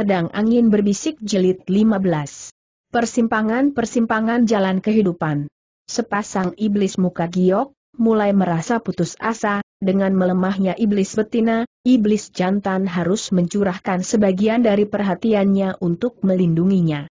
Pedang Angin Berbisik Jelit 15. Persimpangan-persimpangan jalan kehidupan. Sepasang iblis muka giok, mulai merasa putus asa, dengan melemahnya iblis betina, iblis jantan harus mencurahkan sebagian dari perhatiannya untuk melindunginya.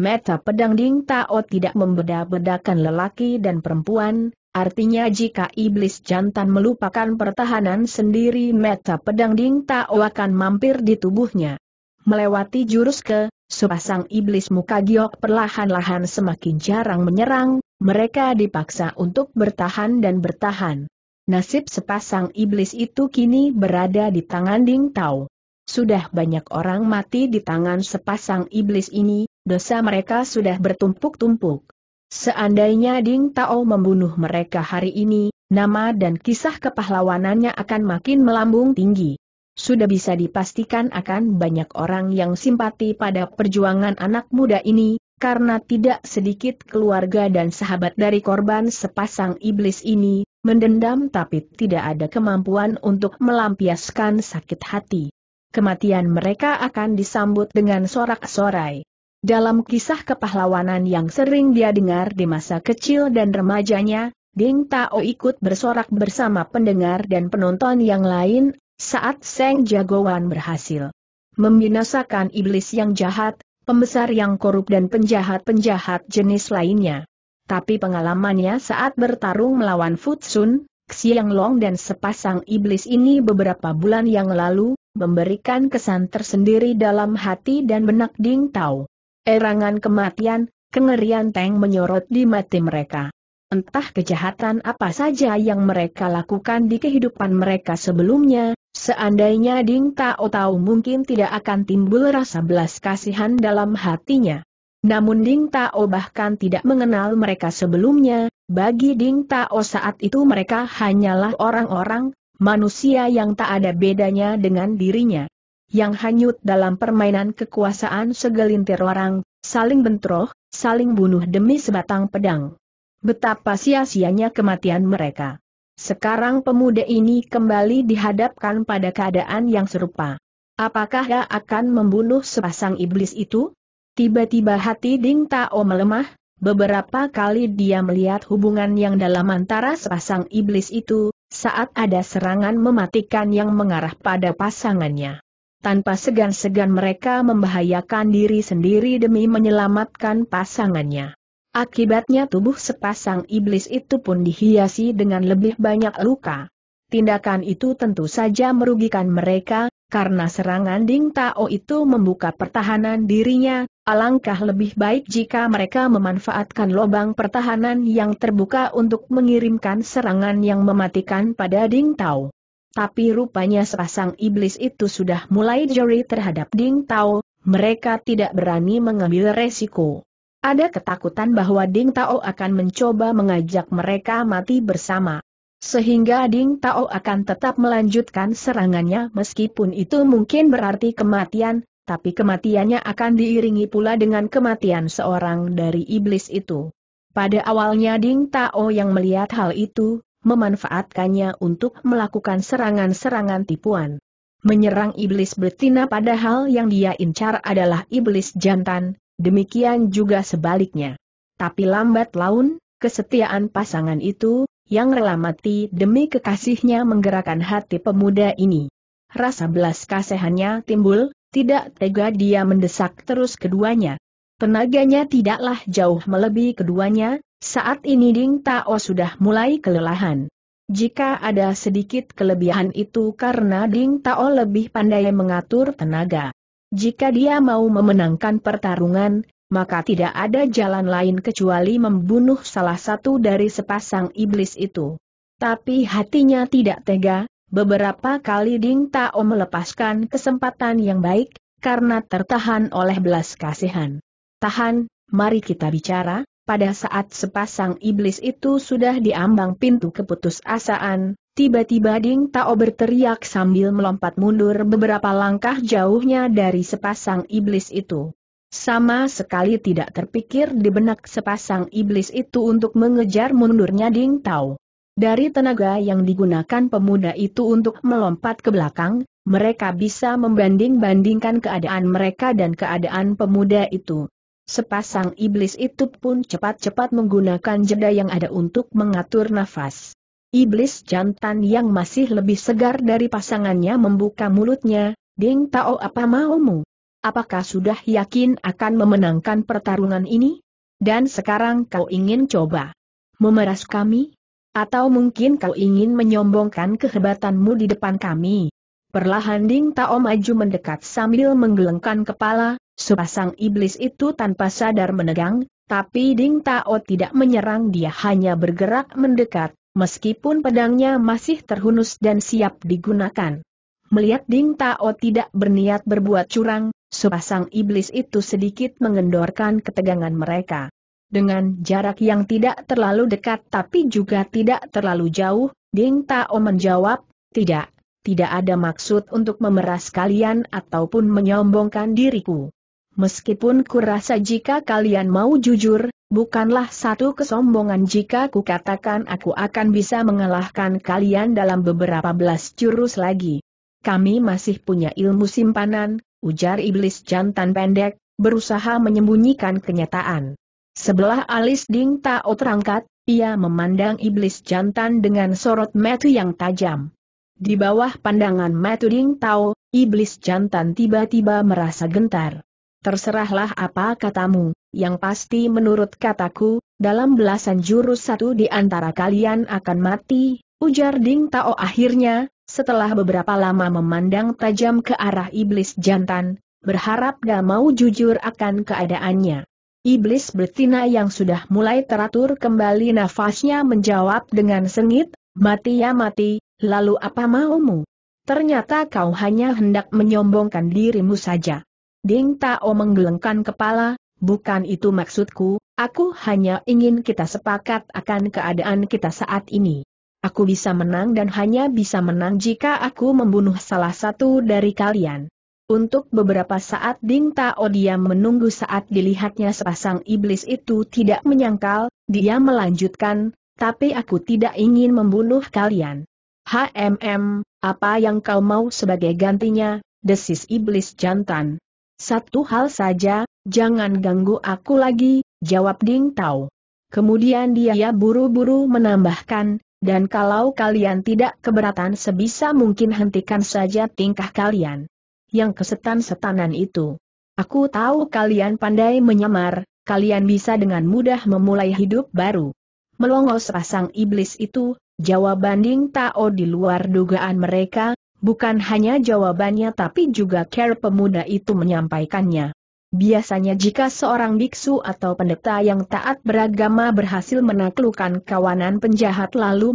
Meta pedang Ding Tao tidak membeda-bedakan lelaki dan perempuan, Artinya jika iblis jantan melupakan pertahanan sendiri meta pedang Ding Tao akan mampir di tubuhnya. Melewati jurus ke, sepasang iblis muka giok perlahan-lahan semakin jarang menyerang, mereka dipaksa untuk bertahan dan bertahan. Nasib sepasang iblis itu kini berada di tangan Ding Tao. Sudah banyak orang mati di tangan sepasang iblis ini, dosa mereka sudah bertumpuk-tumpuk. Seandainya Ding Tao membunuh mereka hari ini, nama dan kisah kepahlawanannya akan makin melambung tinggi sudah bisa dipastikan akan banyak orang yang simpati pada perjuangan anak muda ini, karena tidak sedikit keluarga dan sahabat dari korban sepasang iblis ini, mendendam tapi tidak ada kemampuan untuk melampiaskan sakit hati. Kematian mereka akan disambut dengan sorak-sorai. Dalam kisah kepahlawanan yang sering dia dengar di masa kecil dan remajanya, Ding Tao ikut bersorak bersama pendengar dan penonton yang lain saat Seng Jagoan berhasil membinasakan iblis yang jahat, pembesar yang korup dan penjahat-penjahat jenis lainnya. Tapi pengalamannya saat bertarung melawan Futsun, Xiang Long dan sepasang iblis ini beberapa bulan yang lalu, memberikan kesan tersendiri dalam hati dan benak Ding Tao. Erangan kematian, kengerian Teng menyorot di mati mereka. Entah kejahatan apa saja yang mereka lakukan di kehidupan mereka sebelumnya, Seandainya Ding Tao tahu mungkin tidak akan timbul rasa belas kasihan dalam hatinya. Namun Ding Tao bahkan tidak mengenal mereka sebelumnya, bagi Ding Tao saat itu mereka hanyalah orang-orang, manusia yang tak ada bedanya dengan dirinya. Yang hanyut dalam permainan kekuasaan segelintir orang, saling bentroh, saling bunuh demi sebatang pedang. Betapa sia-sianya kematian mereka. Sekarang pemuda ini kembali dihadapkan pada keadaan yang serupa. Apakah ia akan membunuh sepasang iblis itu? Tiba-tiba hati Ding Tao melemah, beberapa kali dia melihat hubungan yang dalam antara sepasang iblis itu, saat ada serangan mematikan yang mengarah pada pasangannya. Tanpa segan-segan mereka membahayakan diri sendiri demi menyelamatkan pasangannya. Akibatnya tubuh sepasang iblis itu pun dihiasi dengan lebih banyak luka. Tindakan itu tentu saja merugikan mereka, karena serangan Ding Tao itu membuka pertahanan dirinya, alangkah lebih baik jika mereka memanfaatkan lubang pertahanan yang terbuka untuk mengirimkan serangan yang mematikan pada Ding Tao. Tapi rupanya sepasang iblis itu sudah mulai jari terhadap Ding Tao, mereka tidak berani mengambil resiko. Ada ketakutan bahwa Ding Tao akan mencoba mengajak mereka mati bersama. Sehingga Ding Tao akan tetap melanjutkan serangannya meskipun itu mungkin berarti kematian, tapi kematiannya akan diiringi pula dengan kematian seorang dari iblis itu. Pada awalnya Ding Tao yang melihat hal itu, memanfaatkannya untuk melakukan serangan-serangan tipuan. Menyerang iblis betina padahal yang dia incar adalah iblis jantan, Demikian juga sebaliknya. Tapi lambat laun, kesetiaan pasangan itu, yang rela mati demi kekasihnya menggerakkan hati pemuda ini. Rasa belas kasihannya timbul, tidak tega dia mendesak terus keduanya. Tenaganya tidaklah jauh melebihi keduanya, saat ini Ding Tao sudah mulai kelelahan. Jika ada sedikit kelebihan itu karena Ding Tao lebih pandai mengatur tenaga. Jika dia mau memenangkan pertarungan, maka tidak ada jalan lain kecuali membunuh salah satu dari sepasang iblis itu. Tapi hatinya tidak tega, beberapa kali Ding Tao melepaskan kesempatan yang baik, karena tertahan oleh belas kasihan. Tahan, mari kita bicara, pada saat sepasang iblis itu sudah diambang pintu keputusasaan, Tiba-tiba Ding Tao berteriak sambil melompat mundur beberapa langkah jauhnya dari sepasang iblis itu. Sama sekali tidak terpikir di benak sepasang iblis itu untuk mengejar mundurnya Ding Tao. Dari tenaga yang digunakan pemuda itu untuk melompat ke belakang, mereka bisa membanding-bandingkan keadaan mereka dan keadaan pemuda itu. Sepasang iblis itu pun cepat-cepat menggunakan jeda yang ada untuk mengatur nafas. Iblis jantan yang masih lebih segar dari pasangannya membuka mulutnya, Ding Tao apa maumu? Apakah sudah yakin akan memenangkan pertarungan ini? Dan sekarang kau ingin coba memeras kami? Atau mungkin kau ingin menyombongkan kehebatanmu di depan kami? Perlahan Ding Tao maju mendekat sambil menggelengkan kepala, sepasang iblis itu tanpa sadar menegang, tapi Ding Tao tidak menyerang dia hanya bergerak mendekat, meskipun pedangnya masih terhunus dan siap digunakan. Melihat Ding Tao tidak berniat berbuat curang, sepasang iblis itu sedikit mengendorkan ketegangan mereka. Dengan jarak yang tidak terlalu dekat tapi juga tidak terlalu jauh, Ding Tao menjawab, tidak, tidak ada maksud untuk memeras kalian ataupun menyombongkan diriku. Meskipun kurasa jika kalian mau jujur, Bukanlah satu kesombongan jika ku katakan aku akan bisa mengalahkan kalian dalam beberapa belas jurus lagi. Kami masih punya ilmu simpanan, ujar iblis jantan pendek, berusaha menyembunyikan kenyataan. Sebelah alis Ding Tao terangkat, ia memandang iblis jantan dengan sorot metu yang tajam. Di bawah pandangan metu Ding Tao, iblis jantan tiba-tiba merasa gentar. Terserahlah apa katamu, yang pasti menurut kataku, dalam belasan jurus satu di antara kalian akan mati, ujar Ding Tao akhirnya, setelah beberapa lama memandang tajam ke arah iblis jantan, berharap gak mau jujur akan keadaannya. Iblis betina yang sudah mulai teratur kembali nafasnya menjawab dengan sengit, mati ya mati, lalu apa maumu? Ternyata kau hanya hendak menyombongkan dirimu saja. Ding Tao menggelengkan kepala, bukan itu maksudku, aku hanya ingin kita sepakat akan keadaan kita saat ini. Aku bisa menang dan hanya bisa menang jika aku membunuh salah satu dari kalian. Untuk beberapa saat Ding Tao diam menunggu saat dilihatnya sepasang iblis itu tidak menyangkal, dia melanjutkan, tapi aku tidak ingin membunuh kalian. HMM, apa yang kau mau sebagai gantinya, desis iblis jantan. Satu hal saja, jangan ganggu aku lagi, jawab Ding Tao. Kemudian dia buru-buru menambahkan, dan kalau kalian tidak keberatan sebisa mungkin hentikan saja tingkah kalian. Yang kesetan-setanan itu. Aku tahu kalian pandai menyamar, kalian bisa dengan mudah memulai hidup baru. Melongos pasang iblis itu, jawab banding Tao di luar dugaan mereka, Bukan hanya jawabannya tapi juga care pemuda itu menyampaikannya. Biasanya jika seorang biksu atau pendeta yang taat beragama berhasil menaklukkan kawanan penjahat lalu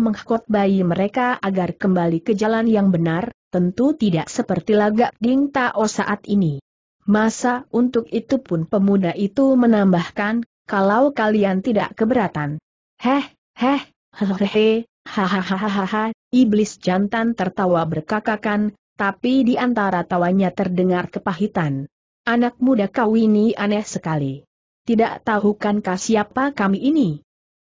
bayi mereka agar kembali ke jalan yang benar, tentu tidak seperti lagak Ding Tao saat ini. Masa untuk itu pun pemuda itu menambahkan, kalau kalian tidak keberatan. Heh, heh, hehehe, Hahaha, iblis jantan tertawa berkakakan, tapi di antara tawanya terdengar kepahitan. Anak muda kau ini aneh sekali. Tidak tahu kan tahukankah siapa kami ini?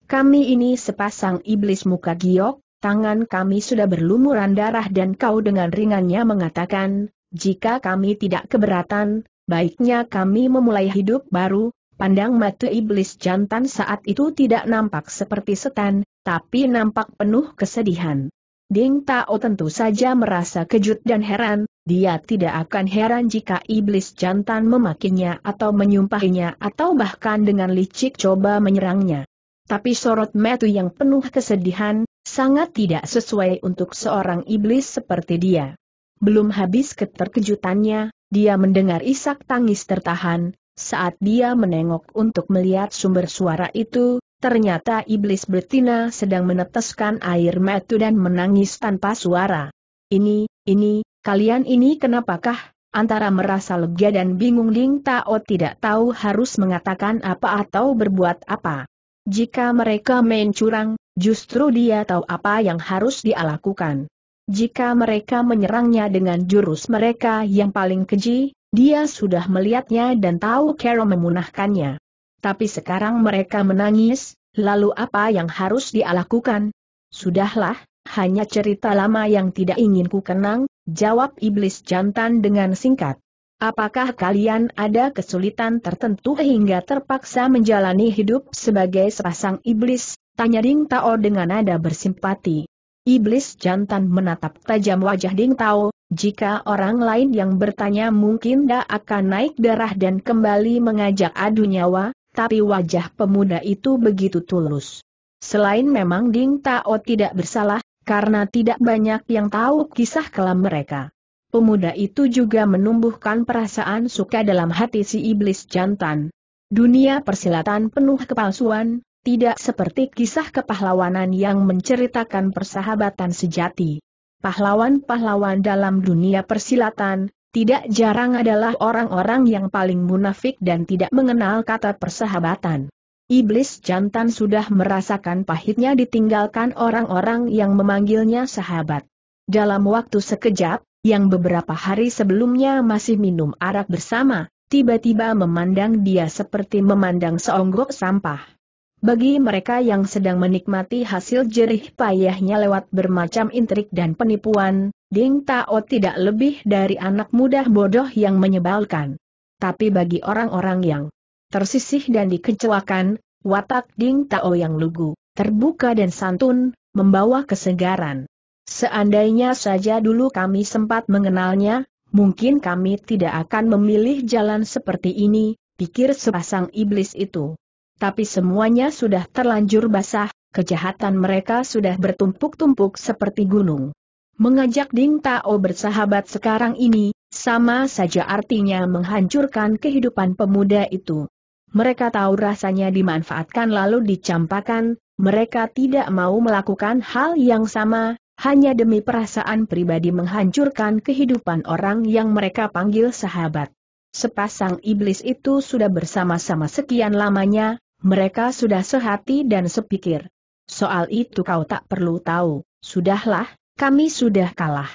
Kami ini sepasang iblis muka giok, tangan kami sudah berlumuran darah dan kau dengan ringannya mengatakan, jika kami tidak keberatan, baiknya kami memulai hidup baru, Pandang mata iblis jantan saat itu tidak nampak seperti setan, tapi nampak penuh kesedihan. Ding Tao tentu saja merasa kejut dan heran, dia tidak akan heran jika iblis jantan memakinya atau menyumpahinya atau bahkan dengan licik coba menyerangnya. Tapi sorot metu yang penuh kesedihan, sangat tidak sesuai untuk seorang iblis seperti dia. Belum habis keterkejutannya, dia mendengar isak tangis tertahan, saat dia menengok untuk melihat sumber suara itu, ternyata iblis betina sedang meneteskan air mata dan menangis tanpa suara. Ini, ini, kalian ini kenapakah? Antara merasa lega dan bingung Ling Tao tidak tahu harus mengatakan apa atau berbuat apa. Jika mereka main curang, justru dia tahu apa yang harus dia lakukan. Jika mereka menyerangnya dengan jurus mereka yang paling keji, dia sudah melihatnya dan tahu Carol memunahkannya. Tapi sekarang mereka menangis, lalu apa yang harus dia lakukan? Sudahlah, hanya cerita lama yang tidak ingin ku kenang, jawab iblis jantan dengan singkat. Apakah kalian ada kesulitan tertentu hingga terpaksa menjalani hidup sebagai sepasang iblis? Tanya Ding Tao dengan nada bersimpati. Iblis jantan menatap tajam wajah Ding Tao, jika orang lain yang bertanya mungkin tidak akan naik darah dan kembali mengajak adu nyawa, tapi wajah pemuda itu begitu tulus. Selain memang Ding Tao tidak bersalah, karena tidak banyak yang tahu kisah kelam mereka. Pemuda itu juga menumbuhkan perasaan suka dalam hati si iblis jantan. Dunia persilatan penuh kepalsuan, tidak seperti kisah kepahlawanan yang menceritakan persahabatan sejati pahlawan-pahlawan dalam dunia persilatan, tidak jarang adalah orang-orang yang paling munafik dan tidak mengenal kata persahabatan. Iblis jantan sudah merasakan pahitnya ditinggalkan orang-orang yang memanggilnya sahabat. Dalam waktu sekejap, yang beberapa hari sebelumnya masih minum arak bersama, tiba-tiba memandang dia seperti memandang seonggok sampah. Bagi mereka yang sedang menikmati hasil jerih payahnya lewat bermacam intrik dan penipuan, Ding Tao tidak lebih dari anak muda bodoh yang menyebalkan. Tapi bagi orang-orang yang tersisih dan dikecewakan, watak Ding Tao yang lugu, terbuka dan santun, membawa kesegaran. Seandainya saja dulu kami sempat mengenalnya, mungkin kami tidak akan memilih jalan seperti ini, pikir sepasang iblis itu tapi semuanya sudah terlanjur basah, kejahatan mereka sudah bertumpuk-tumpuk seperti gunung. Mengajak Ding Tao bersahabat sekarang ini, sama saja artinya menghancurkan kehidupan pemuda itu. Mereka tahu rasanya dimanfaatkan lalu dicampakan, mereka tidak mau melakukan hal yang sama, hanya demi perasaan pribadi menghancurkan kehidupan orang yang mereka panggil sahabat. Sepasang iblis itu sudah bersama-sama sekian lamanya, mereka sudah sehati dan sepikir. Soal itu kau tak perlu tahu, sudahlah, kami sudah kalah.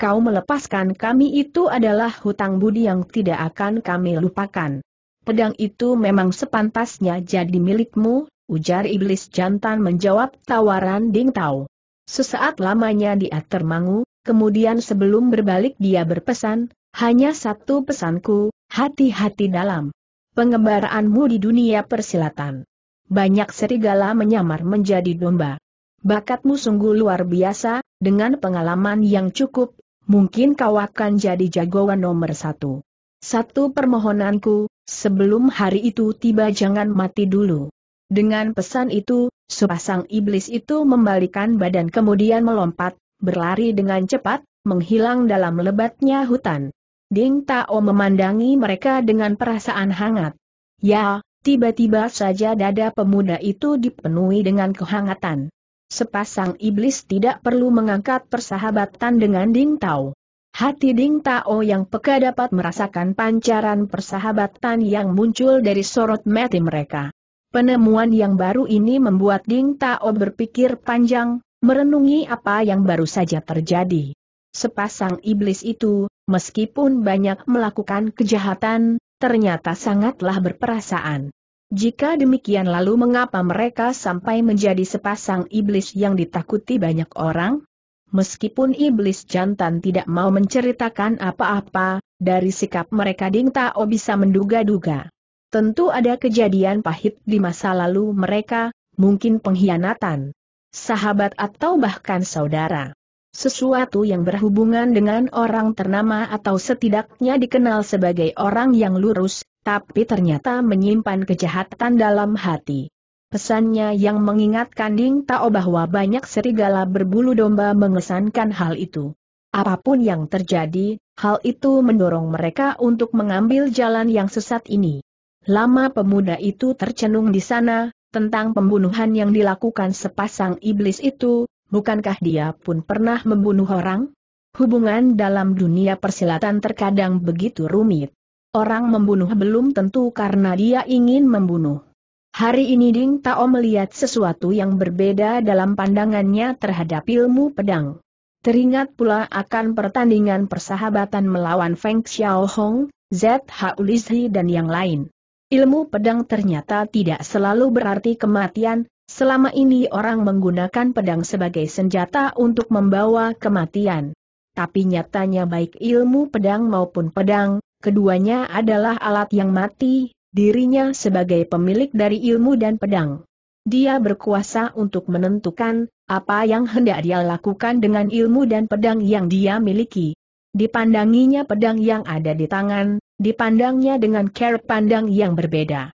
Kau melepaskan kami itu adalah hutang budi yang tidak akan kami lupakan. Pedang itu memang sepantasnya jadi milikmu, ujar iblis jantan menjawab tawaran Ding Tao. Sesaat lamanya dia termangu, kemudian sebelum berbalik dia berpesan, hanya satu pesanku, hati-hati dalam pengembaraanmu di dunia persilatan. Banyak serigala menyamar menjadi domba. Bakatmu sungguh luar biasa, dengan pengalaman yang cukup, mungkin kau akan jadi jagoan nomor satu. Satu permohonanku, sebelum hari itu tiba jangan mati dulu. Dengan pesan itu, sepasang iblis itu membalikan badan kemudian melompat, berlari dengan cepat, menghilang dalam lebatnya hutan. Ding Tao memandangi mereka dengan perasaan hangat. Ya, tiba-tiba saja dada pemuda itu dipenuhi dengan kehangatan. Sepasang iblis tidak perlu mengangkat persahabatan dengan Ding Tao. Hati Ding Tao yang peka dapat merasakan pancaran persahabatan yang muncul dari sorot mati mereka. Penemuan yang baru ini membuat Ding Tao berpikir panjang, merenungi apa yang baru saja terjadi. Sepasang iblis itu, meskipun banyak melakukan kejahatan, ternyata sangatlah berperasaan. Jika demikian lalu mengapa mereka sampai menjadi sepasang iblis yang ditakuti banyak orang? Meskipun iblis jantan tidak mau menceritakan apa-apa, dari sikap mereka Ding Tao bisa menduga-duga. Tentu ada kejadian pahit di masa lalu mereka, mungkin pengkhianatan, sahabat atau bahkan saudara. Sesuatu yang berhubungan dengan orang ternama atau setidaknya dikenal sebagai orang yang lurus, tapi ternyata menyimpan kejahatan dalam hati. Pesannya yang mengingatkan Ding Tao bahwa banyak serigala berbulu domba mengesankan hal itu. Apapun yang terjadi, hal itu mendorong mereka untuk mengambil jalan yang sesat ini. Lama pemuda itu tercenung di sana, tentang pembunuhan yang dilakukan sepasang iblis itu, bukankah dia pun pernah membunuh orang? Hubungan dalam dunia persilatan terkadang begitu rumit. Orang membunuh belum tentu karena dia ingin membunuh. Hari ini Ding Tao melihat sesuatu yang berbeda dalam pandangannya terhadap ilmu pedang. Teringat pula akan pertandingan persahabatan melawan Feng Xiaohong, Z.H. Ulizhi dan yang lain. Ilmu pedang ternyata tidak selalu berarti kematian, Selama ini orang menggunakan pedang sebagai senjata untuk membawa kematian. Tapi nyatanya baik ilmu pedang maupun pedang, keduanya adalah alat yang mati, dirinya sebagai pemilik dari ilmu dan pedang. Dia berkuasa untuk menentukan apa yang hendak dia lakukan dengan ilmu dan pedang yang dia miliki. Dipandanginya pedang yang ada di tangan, dipandangnya dengan care pandang yang berbeda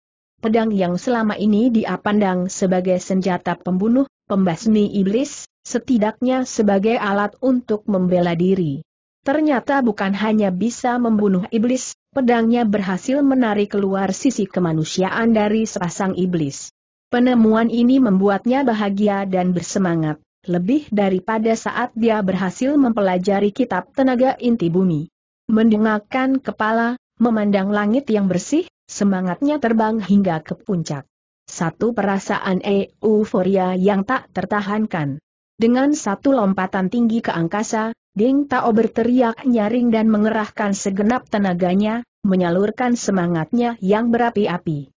pedang yang selama ini dia pandang sebagai senjata pembunuh, pembasmi iblis, setidaknya sebagai alat untuk membela diri. Ternyata bukan hanya bisa membunuh iblis, pedangnya berhasil menarik keluar sisi kemanusiaan dari sepasang iblis. Penemuan ini membuatnya bahagia dan bersemangat, lebih daripada saat dia berhasil mempelajari kitab tenaga inti bumi. Mendengarkan kepala, memandang langit yang bersih, Semangatnya terbang hingga ke puncak. Satu perasaan e, euforia yang tak tertahankan. Dengan satu lompatan tinggi ke angkasa, Ding Tao berteriak nyaring dan mengerahkan segenap tenaganya, menyalurkan semangatnya yang berapi-api.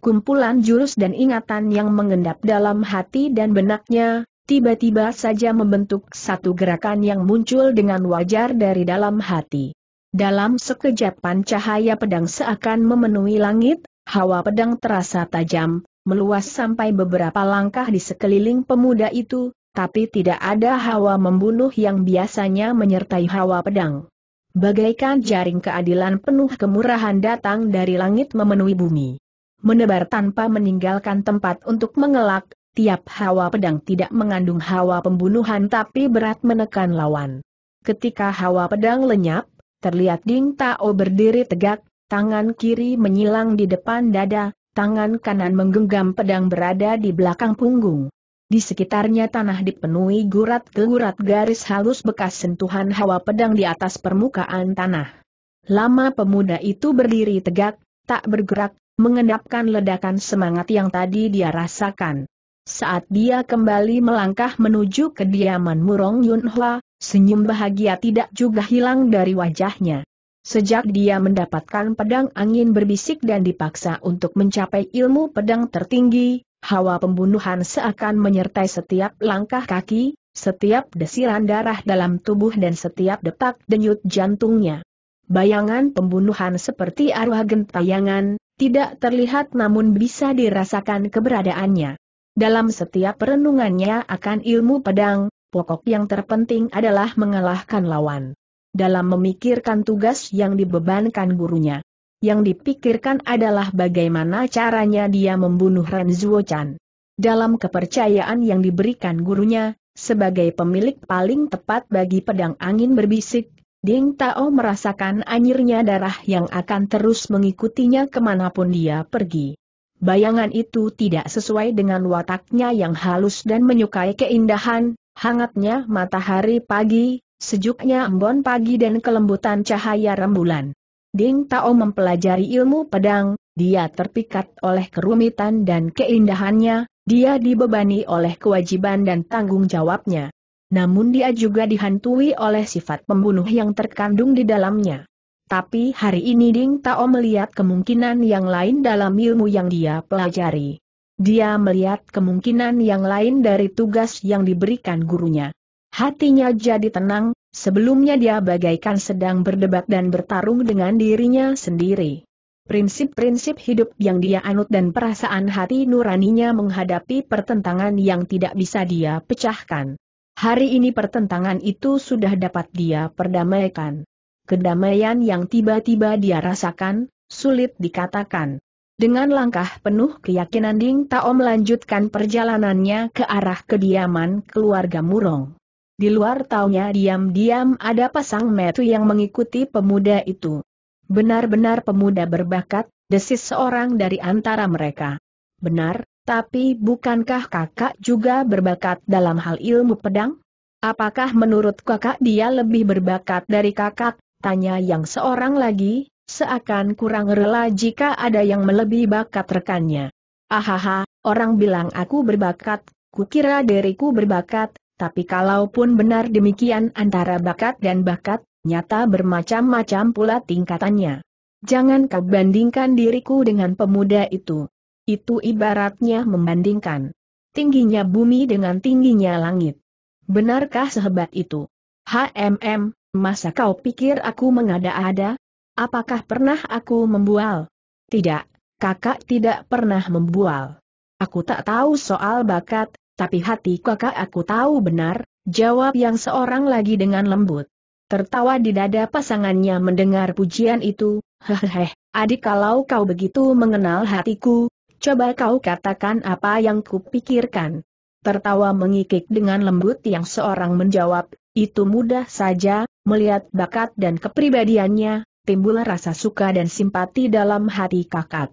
Kumpulan jurus dan ingatan yang mengendap dalam hati dan benaknya, tiba-tiba saja membentuk satu gerakan yang muncul dengan wajar dari dalam hati. Dalam sekejapan cahaya pedang seakan memenuhi langit, hawa pedang terasa tajam, meluas sampai beberapa langkah di sekeliling pemuda itu, tapi tidak ada hawa membunuh yang biasanya menyertai hawa pedang. Bagaikan jaring keadilan penuh kemurahan datang dari langit memenuhi bumi. Menebar tanpa meninggalkan tempat untuk mengelak, tiap hawa pedang tidak mengandung hawa pembunuhan tapi berat menekan lawan. Ketika hawa pedang lenyap, terlihat Ding Tao berdiri tegak, tangan kiri menyilang di depan dada, tangan kanan menggenggam pedang berada di belakang punggung. Di sekitarnya tanah dipenuhi gurat gurat garis halus bekas sentuhan hawa pedang di atas permukaan tanah. Lama pemuda itu berdiri tegak, tak bergerak, mengendapkan ledakan semangat yang tadi dia rasakan. Saat dia kembali melangkah menuju kediaman Murong Yunhua, senyum bahagia tidak juga hilang dari wajahnya. Sejak dia mendapatkan pedang angin berbisik dan dipaksa untuk mencapai ilmu pedang tertinggi, hawa pembunuhan seakan menyertai setiap langkah kaki, setiap desiran darah dalam tubuh dan setiap detak denyut jantungnya. Bayangan pembunuhan seperti arwah gentayangan, tidak terlihat namun bisa dirasakan keberadaannya. Dalam setiap perenungannya akan ilmu pedang, pokok yang terpenting adalah mengalahkan lawan. Dalam memikirkan tugas yang dibebankan gurunya, yang dipikirkan adalah bagaimana caranya dia membunuh Ren Zhuo Chan. Dalam kepercayaan yang diberikan gurunya, sebagai pemilik paling tepat bagi pedang angin berbisik, Ding Tao merasakan anjirnya darah yang akan terus mengikutinya kemanapun dia pergi. Bayangan itu tidak sesuai dengan wataknya yang halus dan menyukai keindahan, hangatnya matahari pagi, sejuknya embon pagi dan kelembutan cahaya rembulan. Ding Tao mempelajari ilmu pedang, dia terpikat oleh kerumitan dan keindahannya, dia dibebani oleh kewajiban dan tanggung jawabnya. Namun dia juga dihantui oleh sifat pembunuh yang terkandung di dalamnya. Tapi hari ini Ding Tao melihat kemungkinan yang lain dalam ilmu yang dia pelajari. Dia melihat kemungkinan yang lain dari tugas yang diberikan gurunya. Hatinya jadi tenang, sebelumnya dia bagaikan sedang berdebat dan bertarung dengan dirinya sendiri. Prinsip-prinsip hidup yang dia anut dan perasaan hati nuraninya menghadapi pertentangan yang tidak bisa dia pecahkan. Hari ini pertentangan itu sudah dapat dia perdamaikan. Kedamaian yang tiba-tiba dia rasakan, sulit dikatakan. Dengan langkah penuh keyakinan Ding Tao melanjutkan perjalanannya ke arah kediaman keluarga Murong. Di luar taunya diam-diam ada pasang metu yang mengikuti pemuda itu. Benar-benar pemuda berbakat, desis seorang dari antara mereka. Benar, tapi bukankah kakak juga berbakat dalam hal ilmu pedang? Apakah menurut kakak dia lebih berbakat dari kakak? Tanya yang seorang lagi, Seakan kurang rela jika ada yang melebihi bakat rekannya. Ahaha, orang bilang aku berbakat, kukira diriku berbakat, tapi kalaupun benar demikian antara bakat dan bakat, nyata bermacam-macam pula tingkatannya. Jangan kau bandingkan diriku dengan pemuda itu. Itu ibaratnya membandingkan tingginya bumi dengan tingginya langit. Benarkah sehebat itu? HMM, masa kau pikir aku mengada-ada? Apakah pernah aku membual? Tidak, kakak tidak pernah membual. Aku tak tahu soal bakat, tapi hati kakak aku tahu benar, jawab yang seorang lagi dengan lembut. Tertawa di dada pasangannya mendengar pujian itu, hehehe, adik kalau kau begitu mengenal hatiku, coba kau katakan apa yang kupikirkan. Tertawa mengikik dengan lembut yang seorang menjawab, itu mudah saja, melihat bakat dan kepribadiannya, timbul rasa suka dan simpati dalam hati kakak.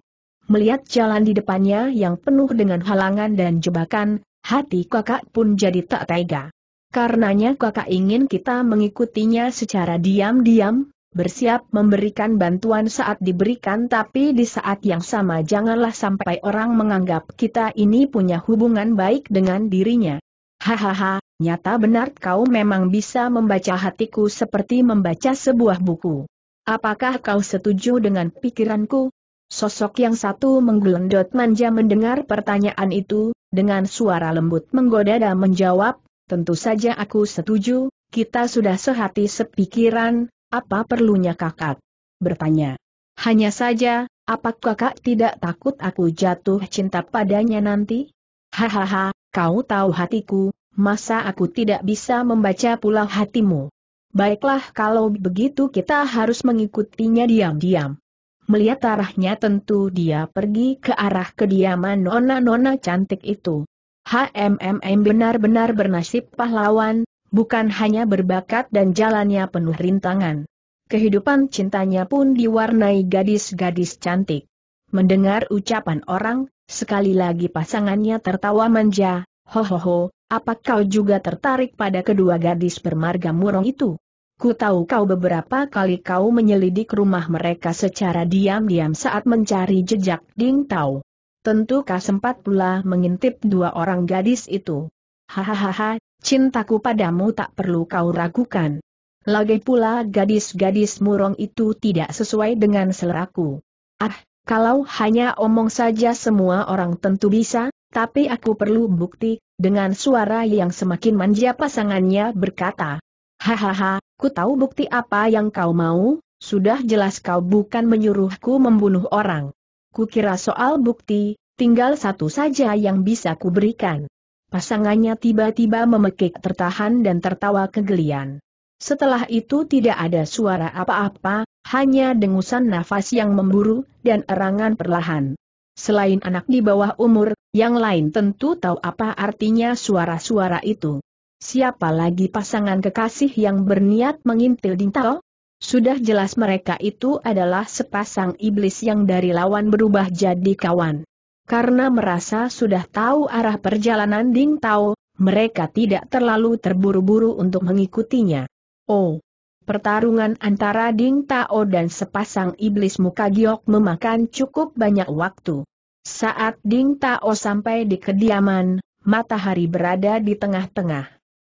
Melihat jalan di depannya yang penuh dengan halangan dan jebakan, hati kakak pun jadi tak tega. Karenanya kakak ingin kita mengikutinya secara diam-diam, bersiap memberikan bantuan saat diberikan tapi di saat yang sama janganlah sampai orang menganggap kita ini punya hubungan baik dengan dirinya. Hahaha, nyata benar kau memang bisa membaca hatiku seperti membaca sebuah buku. Apakah kau setuju dengan pikiranku? Sosok yang satu menggelendot manja mendengar pertanyaan itu, dengan suara lembut menggoda dan menjawab, tentu saja aku setuju, kita sudah sehati sepikiran, apa perlunya kakak? Bertanya. Hanya saja, apakah kakak tidak takut aku jatuh cinta padanya nanti? Hahaha, kau tahu hatiku, masa aku tidak bisa membaca pula hatimu? Baiklah kalau begitu kita harus mengikutinya diam-diam. Melihat arahnya tentu dia pergi ke arah kediaman nona-nona cantik itu. HMMM benar-benar bernasib pahlawan, bukan hanya berbakat dan jalannya penuh rintangan. Kehidupan cintanya pun diwarnai gadis-gadis cantik. Mendengar ucapan orang, sekali lagi pasangannya tertawa manja, ho apa kau juga tertarik pada kedua gadis bermarga murung itu? Ku tahu kau beberapa kali kau menyelidik rumah mereka secara diam-diam saat mencari jejak Ding Tao. Tentu kau sempat pula mengintip dua orang gadis itu. Hahaha, cintaku padamu tak perlu kau ragukan. Lagi pula gadis-gadis murong itu tidak sesuai dengan seleraku. Ah, kalau hanya omong saja semua orang tentu bisa, tapi aku perlu bukti, dengan suara yang semakin manja pasangannya berkata, Hahaha, ku tahu bukti apa yang kau mau, sudah jelas kau bukan menyuruhku membunuh orang. Ku kira soal bukti, tinggal satu saja yang bisa kuberikan. Pasangannya tiba-tiba memekik tertahan dan tertawa kegelian. Setelah itu tidak ada suara apa-apa, hanya dengusan nafas yang memburu, dan erangan perlahan. Selain anak di bawah umur, yang lain tentu tahu apa artinya suara-suara itu. Siapa lagi pasangan kekasih yang berniat mengintil Tao? Sudah jelas mereka itu adalah sepasang iblis yang dari lawan berubah jadi kawan. Karena merasa sudah tahu arah perjalanan Dingtao, mereka tidak terlalu terburu-buru untuk mengikutinya. Oh, pertarungan antara Ding Tao dan sepasang iblis muka giok memakan cukup banyak waktu. Saat Ding Tao sampai di kediaman, matahari berada di tengah-tengah.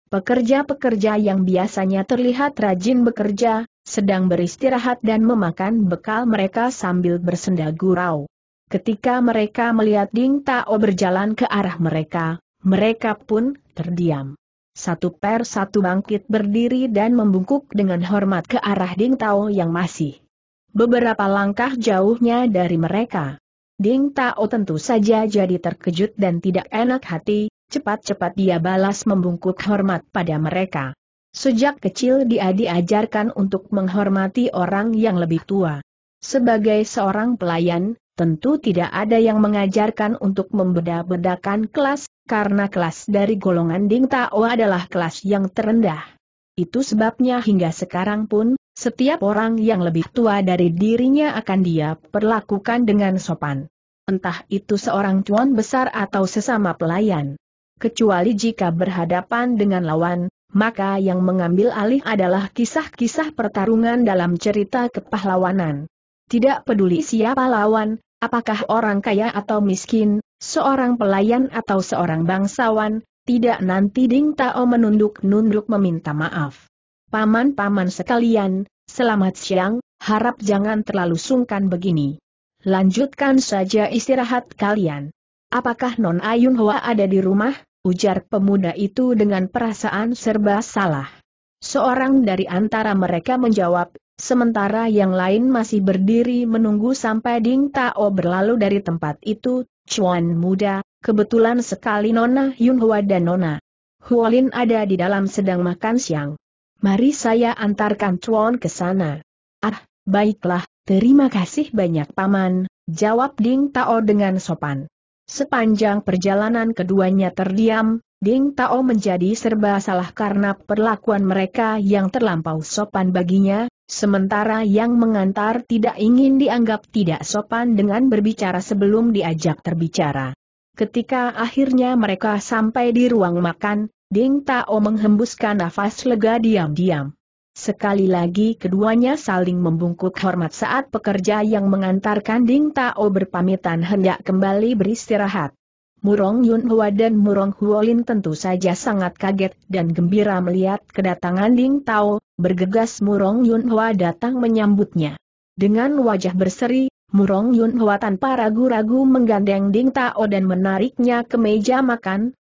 Pekerja-pekerja yang biasanya terlihat rajin bekerja, sedang beristirahat dan memakan bekal mereka sambil bersenda gurau. Ketika mereka melihat Ding Tao berjalan ke arah mereka, mereka pun terdiam. Satu per satu bangkit berdiri dan membungkuk dengan hormat ke arah Ding Tao yang masih beberapa langkah jauhnya dari mereka. Ding Tao tentu saja jadi terkejut dan tidak enak hati, cepat-cepat dia balas membungkuk hormat pada mereka. Sejak kecil dia diajarkan untuk menghormati orang yang lebih tua. Sebagai seorang pelayan, tentu tidak ada yang mengajarkan untuk membeda-bedakan kelas, karena kelas dari golongan Ding Tao adalah kelas yang terendah. Itu sebabnya hingga sekarang pun, setiap orang yang lebih tua dari dirinya akan dia perlakukan dengan sopan. Entah itu seorang cuan besar atau sesama pelayan. Kecuali jika berhadapan dengan lawan, maka yang mengambil alih adalah kisah-kisah pertarungan dalam cerita kepahlawanan. Tidak peduli siapa lawan, apakah orang kaya atau miskin, seorang pelayan atau seorang bangsawan, tidak nanti Ding Tao menunduk-nunduk meminta maaf. Paman-paman sekalian, selamat siang, harap jangan terlalu sungkan begini. Lanjutkan saja istirahat kalian. Apakah Non Ayun Hoa ada di rumah? Ujar pemuda itu dengan perasaan serba salah. Seorang dari antara mereka menjawab, sementara yang lain masih berdiri menunggu sampai Ding Tao berlalu dari tempat itu, Cuan muda, kebetulan sekali Nona Yunhua dan Nona Huolin ada di dalam sedang makan siang. Mari saya antarkan Chuan ke sana. Ah, baiklah, terima kasih banyak paman, jawab Ding Tao dengan sopan. Sepanjang perjalanan keduanya terdiam, Ding Tao menjadi serba salah karena perlakuan mereka yang terlampau sopan baginya, sementara yang mengantar tidak ingin dianggap tidak sopan dengan berbicara sebelum diajak terbicara. Ketika akhirnya mereka sampai di ruang makan, Ding Tao menghembuskan nafas lega diam-diam. Sekali lagi keduanya saling membungkuk hormat saat pekerja yang mengantarkan Ding Tao berpamitan hendak kembali beristirahat. Murong Yun Hua dan Murong Huolin tentu saja sangat kaget dan gembira melihat kedatangan Ding Tao, bergegas Murong Yun Hua datang menyambutnya. Dengan wajah berseri, Murong Yun Hua tanpa ragu-ragu menggandeng Ding Tao dan menariknya ke meja makan,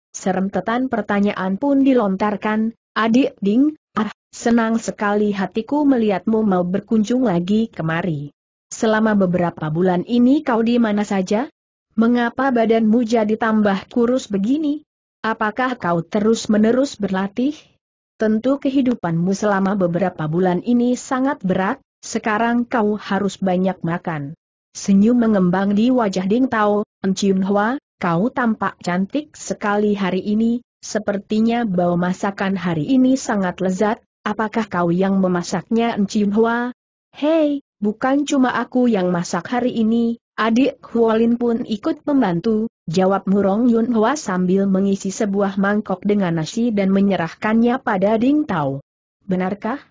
tetan pertanyaan pun dilontarkan, adik ding, ah, senang sekali hatiku melihatmu mau berkunjung lagi kemari. Selama beberapa bulan ini kau di mana saja? Mengapa badanmu jadi tambah kurus begini? Apakah kau terus-menerus berlatih? Tentu kehidupanmu selama beberapa bulan ini sangat berat, sekarang kau harus banyak makan. Senyum mengembang di wajah Ding Tao, Encium Hua, kau tampak cantik sekali hari ini, sepertinya bau masakan hari ini sangat lezat, apakah kau yang memasaknya Encim Hua? Hei, bukan cuma aku yang masak hari ini, adik Huolin pun ikut membantu, jawab Murong Yun Hua sambil mengisi sebuah mangkok dengan nasi dan menyerahkannya pada Ding Tao. Benarkah?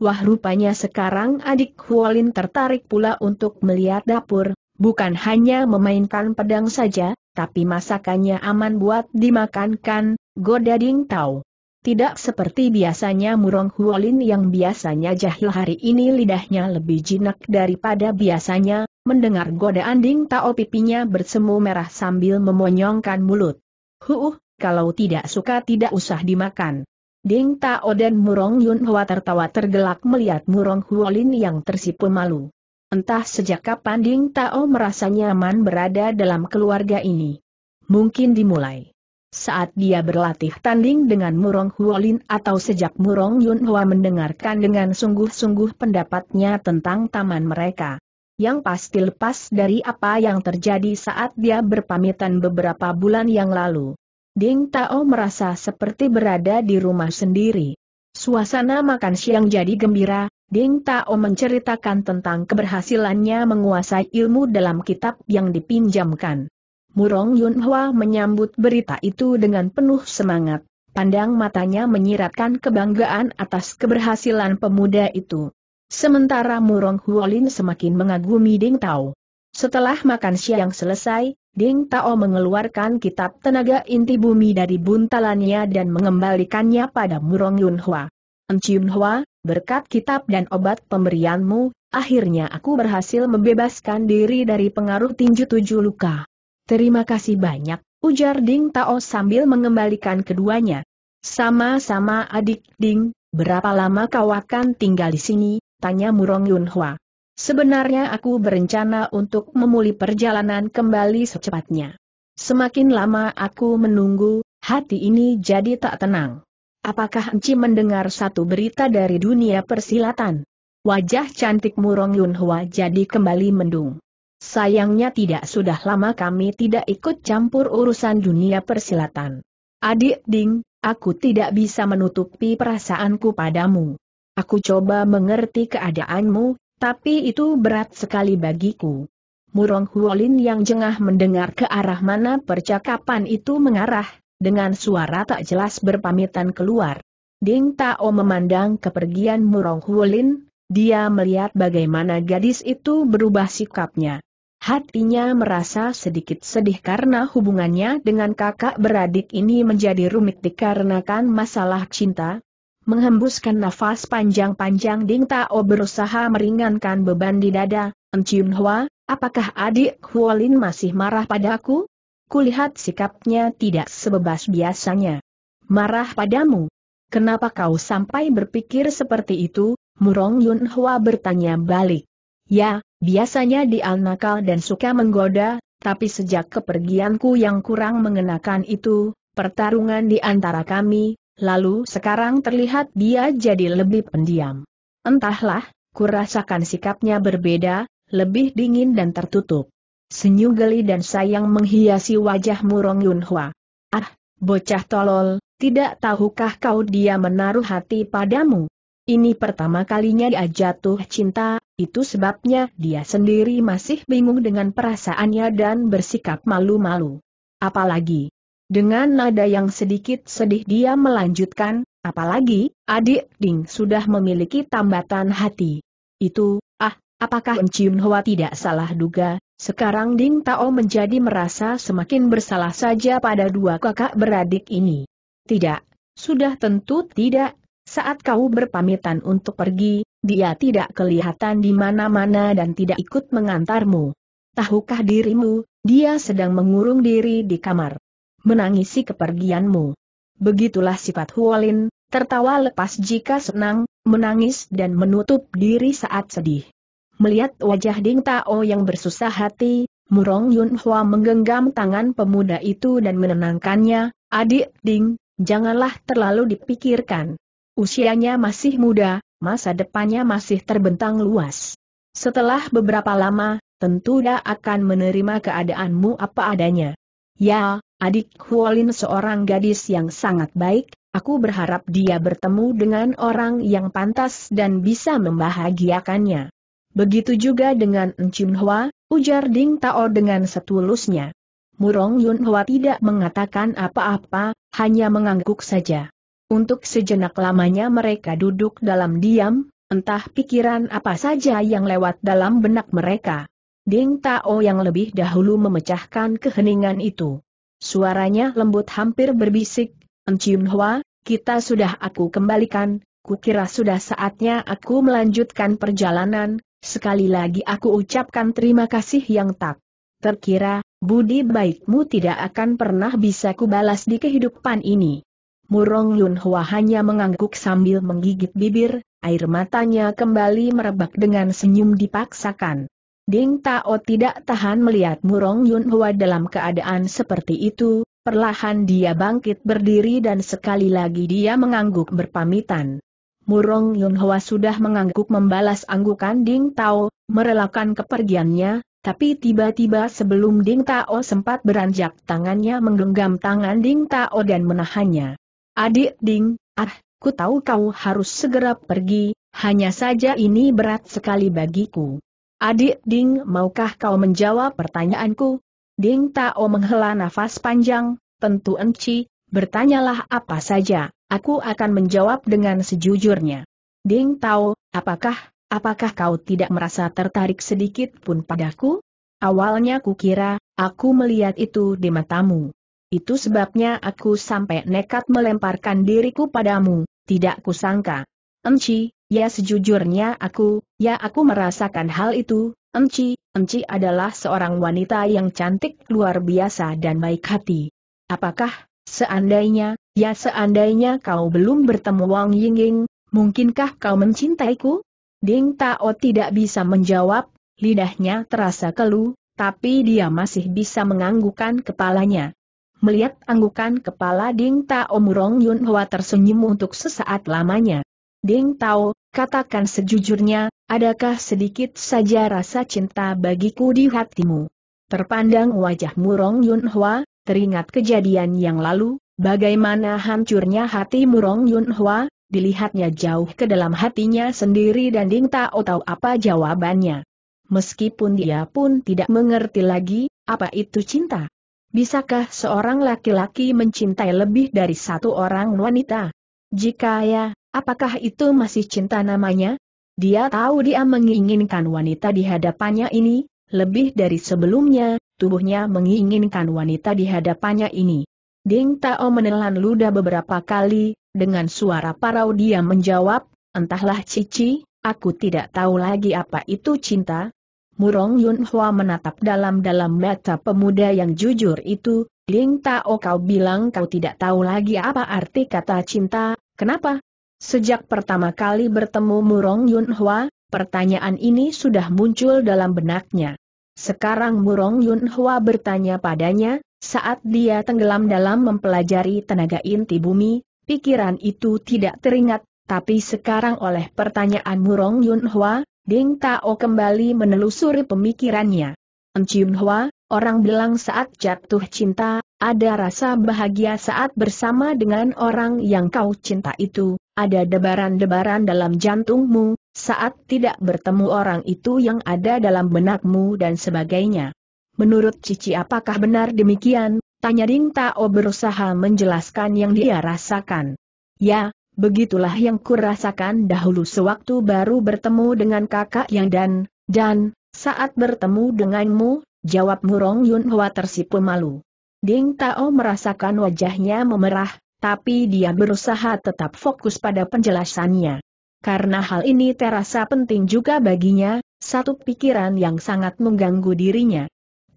Wah rupanya sekarang adik Huolin tertarik pula untuk melihat dapur, bukan hanya memainkan pedang saja, tapi masakannya aman buat dimakankan, goda ding tahu. Tidak seperti biasanya Murong Huolin yang biasanya jahil hari ini lidahnya lebih jinak daripada biasanya, mendengar godaan ding tao pipinya bersemu merah sambil memonyongkan mulut. Huuh, kalau tidak suka tidak usah dimakan. Ding Tao dan Murong Yun Hua tertawa tergelak melihat Murong Huolin yang tersipu malu. Entah sejak kapan Ding Tao merasa nyaman berada dalam keluarga ini. Mungkin dimulai saat dia berlatih tanding dengan Murong Huolin atau sejak Murong Yun Hua mendengarkan dengan sungguh-sungguh pendapatnya tentang taman mereka. Yang pasti lepas dari apa yang terjadi saat dia berpamitan beberapa bulan yang lalu. Ding Tao merasa seperti berada di rumah sendiri. Suasana makan siang jadi gembira, Ding Tao menceritakan tentang keberhasilannya menguasai ilmu dalam kitab yang dipinjamkan. Murong Yunhua menyambut berita itu dengan penuh semangat, pandang matanya menyiratkan kebanggaan atas keberhasilan pemuda itu. Sementara Murong Huolin semakin mengagumi Ding Tao. Setelah makan siang selesai, Ding Tao mengeluarkan kitab tenaga inti bumi dari buntalannya dan mengembalikannya pada Murong Yunhua. Encium Hua, berkat kitab dan obat pemberianmu, akhirnya aku berhasil membebaskan diri dari pengaruh tinju tujuh luka. Terima kasih banyak, ujar Ding Tao sambil mengembalikan keduanya. Sama-sama adik Ding, berapa lama kau akan tinggal di sini, tanya Murong Yun Hua. Sebenarnya aku berencana untuk memulai perjalanan kembali secepatnya. Semakin lama aku menunggu, hati ini jadi tak tenang. Apakah Enci mendengar satu berita dari dunia persilatan? Wajah cantik Murong Yunhua jadi kembali mendung. Sayangnya tidak sudah lama kami tidak ikut campur urusan dunia persilatan. Adik Ding, aku tidak bisa menutupi perasaanku padamu. Aku coba mengerti keadaanmu, tapi itu berat sekali bagiku. Murong Huolin yang jengah mendengar ke arah mana percakapan itu mengarah, dengan suara tak jelas berpamitan keluar. Ding Tao memandang kepergian Murong Huolin, dia melihat bagaimana gadis itu berubah sikapnya. Hatinya merasa sedikit sedih karena hubungannya dengan kakak beradik ini menjadi rumit dikarenakan masalah cinta. Menghembuskan nafas panjang-panjang Ding Tao berusaha meringankan beban di dada, Encim Hua, apakah adik Huolin masih marah padaku? kulihat sikapnya tidak sebebas biasanya. Marah padamu. Kenapa kau sampai berpikir seperti itu? Murong Yun Hua bertanya balik. Ya, biasanya dia nakal dan suka menggoda, tapi sejak kepergianku yang kurang mengenakan itu, pertarungan di antara kami, lalu sekarang terlihat dia jadi lebih pendiam. Entahlah, kurasakan sikapnya berbeda, lebih dingin dan tertutup. Senyum geli dan sayang menghiasi wajah Murong Yunhua. Ah, bocah tolol, tidak tahukah kau dia menaruh hati padamu? Ini pertama kalinya dia jatuh cinta, itu sebabnya dia sendiri masih bingung dengan perasaannya dan bersikap malu-malu. Apalagi, dengan nada yang sedikit sedih dia melanjutkan, apalagi, adik Ding sudah memiliki tambatan hati. Itu, ah, Apakah Encium Hua tidak salah duga, sekarang Ding Tao menjadi merasa semakin bersalah saja pada dua kakak beradik ini. Tidak, sudah tentu tidak. Saat kau berpamitan untuk pergi, dia tidak kelihatan di mana-mana dan tidak ikut mengantarmu. Tahukah dirimu, dia sedang mengurung diri di kamar. Menangisi kepergianmu. Begitulah sifat Huolin, tertawa lepas jika senang, menangis dan menutup diri saat sedih. Melihat wajah Ding Tao yang bersusah hati, Murong Yun Hua menggenggam tangan pemuda itu dan menenangkannya, adik Ding, janganlah terlalu dipikirkan. Usianya masih muda, masa depannya masih terbentang luas. Setelah beberapa lama, tentu dia akan menerima keadaanmu apa adanya. Ya, adik Huolin seorang gadis yang sangat baik, aku berharap dia bertemu dengan orang yang pantas dan bisa membahagiakannya. Begitu juga dengan Encim Hwa, ujar Ding Tao dengan setulusnya. Murong Yun Hwa tidak mengatakan apa-apa, hanya mengangguk saja. Untuk sejenak lamanya mereka duduk dalam diam, entah pikiran apa saja yang lewat dalam benak mereka. Ding Tao yang lebih dahulu memecahkan keheningan itu. Suaranya lembut hampir berbisik, Encim Hwa, kita sudah aku kembalikan, kukira sudah saatnya aku melanjutkan perjalanan, Sekali lagi aku ucapkan terima kasih yang tak terkira, budi baikmu tidak akan pernah bisa kubalas di kehidupan ini. Murong Yun Hua hanya mengangguk sambil menggigit bibir, air matanya kembali merebak dengan senyum dipaksakan. Ding Tao tidak tahan melihat Murong Yun Hua dalam keadaan seperti itu, perlahan dia bangkit berdiri dan sekali lagi dia mengangguk berpamitan. Murong Yun sudah mengangguk membalas anggukan Ding Tao, merelakan kepergiannya, tapi tiba-tiba sebelum Ding Tao sempat beranjak tangannya menggenggam tangan Ding Tao dan menahannya. Adik Ding, ah, ku tahu kau harus segera pergi, hanya saja ini berat sekali bagiku. Adik Ding maukah kau menjawab pertanyaanku? Ding Tao menghela nafas panjang, tentu enci, Bertanyalah apa saja, aku akan menjawab dengan sejujurnya. Ding Tao, apakah, apakah kau tidak merasa tertarik sedikit pun padaku? Awalnya kira, aku melihat itu di matamu. Itu sebabnya aku sampai nekat melemparkan diriku padamu, tidak kusangka. Enci, ya sejujurnya aku, ya aku merasakan hal itu, Enci, Enci adalah seorang wanita yang cantik luar biasa dan baik hati. Apakah, Seandainya, ya seandainya kau belum bertemu Wang Yingying, mungkinkah kau mencintaiku? Ding Tao tidak bisa menjawab, lidahnya terasa keluh, tapi dia masih bisa menganggukkan kepalanya. Melihat anggukan kepala Ding Tao Murong Yun Hua tersenyum untuk sesaat lamanya. Ding Tao, katakan sejujurnya, adakah sedikit saja rasa cinta bagiku di hatimu? Terpandang wajah Murong Yun Hua, teringat kejadian yang lalu, bagaimana hancurnya hati Murong Yun Hwa, dilihatnya jauh ke dalam hatinya sendiri dan Ding Tao tahu apa jawabannya. Meskipun dia pun tidak mengerti lagi, apa itu cinta? Bisakah seorang laki-laki mencintai lebih dari satu orang wanita? Jika ya, apakah itu masih cinta namanya? Dia tahu dia menginginkan wanita di hadapannya ini, lebih dari sebelumnya, tubuhnya menginginkan wanita di hadapannya ini. Ding Tao menelan luda beberapa kali, dengan suara parau dia menjawab, entahlah Cici, aku tidak tahu lagi apa itu cinta. Murong Yun Hua menatap dalam-dalam mata pemuda yang jujur itu, Ding Tao kau bilang kau tidak tahu lagi apa arti kata cinta, kenapa? Sejak pertama kali bertemu Murong Yun Hua, pertanyaan ini sudah muncul dalam benaknya. Sekarang Murong Yun Hua bertanya padanya, saat dia tenggelam dalam mempelajari tenaga inti bumi, pikiran itu tidak teringat, tapi sekarang oleh pertanyaan Murong Yun Hua, Ding Tao kembali menelusuri pemikirannya. Encium Hua, orang bilang saat jatuh cinta, ada rasa bahagia saat bersama dengan orang yang kau cinta itu, ada debaran-debaran dalam jantungmu, saat tidak bertemu orang itu yang ada dalam benakmu dan sebagainya. Menurut Cici apakah benar demikian? Tanya Ding Tao berusaha menjelaskan yang dia rasakan. Ya, begitulah yang kurasakan dahulu sewaktu baru bertemu dengan kakak yang dan, dan, saat bertemu denganmu, jawab Murong Yun Hwa tersipu malu. Ding Tao merasakan wajahnya memerah, tapi dia berusaha tetap fokus pada penjelasannya. Karena hal ini terasa penting juga baginya, satu pikiran yang sangat mengganggu dirinya.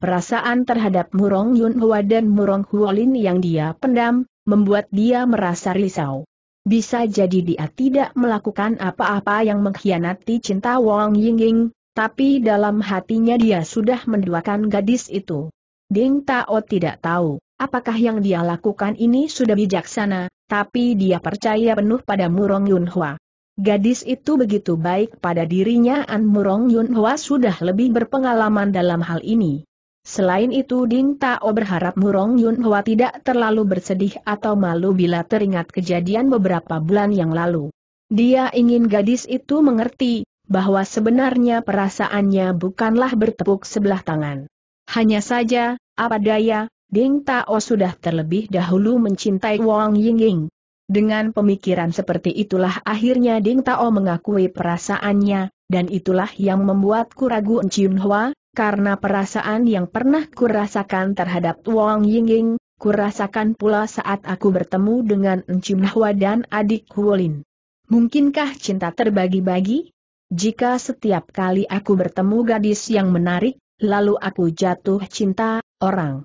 Perasaan terhadap Murong Yun Hua dan Murong Huolin yang dia pendam, membuat dia merasa risau. Bisa jadi dia tidak melakukan apa-apa yang mengkhianati cinta Wang Yingying, tapi dalam hatinya dia sudah menduakan gadis itu. Ding Tao tidak tahu, apakah yang dia lakukan ini sudah bijaksana, tapi dia percaya penuh pada Murong Yunhua. Gadis itu begitu baik pada dirinya An Murong Yunhua sudah lebih berpengalaman dalam hal ini. Selain itu Ding Tao berharap Murong Yunhua tidak terlalu bersedih atau malu bila teringat kejadian beberapa bulan yang lalu. Dia ingin gadis itu mengerti, bahwa sebenarnya perasaannya bukanlah bertepuk sebelah tangan. Hanya saja, apa daya, Ding Tao sudah terlebih dahulu mencintai Wang Yingying. Dengan pemikiran seperti itulah akhirnya Ding Tao mengakui perasaannya, dan itulah yang membuatku ragu Enciun Hua, karena perasaan yang pernah kurasakan terhadap Wang Yingying, kurasakan pula saat aku bertemu dengan Enciun Hua dan adik Huolin. Mungkinkah cinta terbagi-bagi? Jika setiap kali aku bertemu gadis yang menarik, lalu aku jatuh cinta, orang.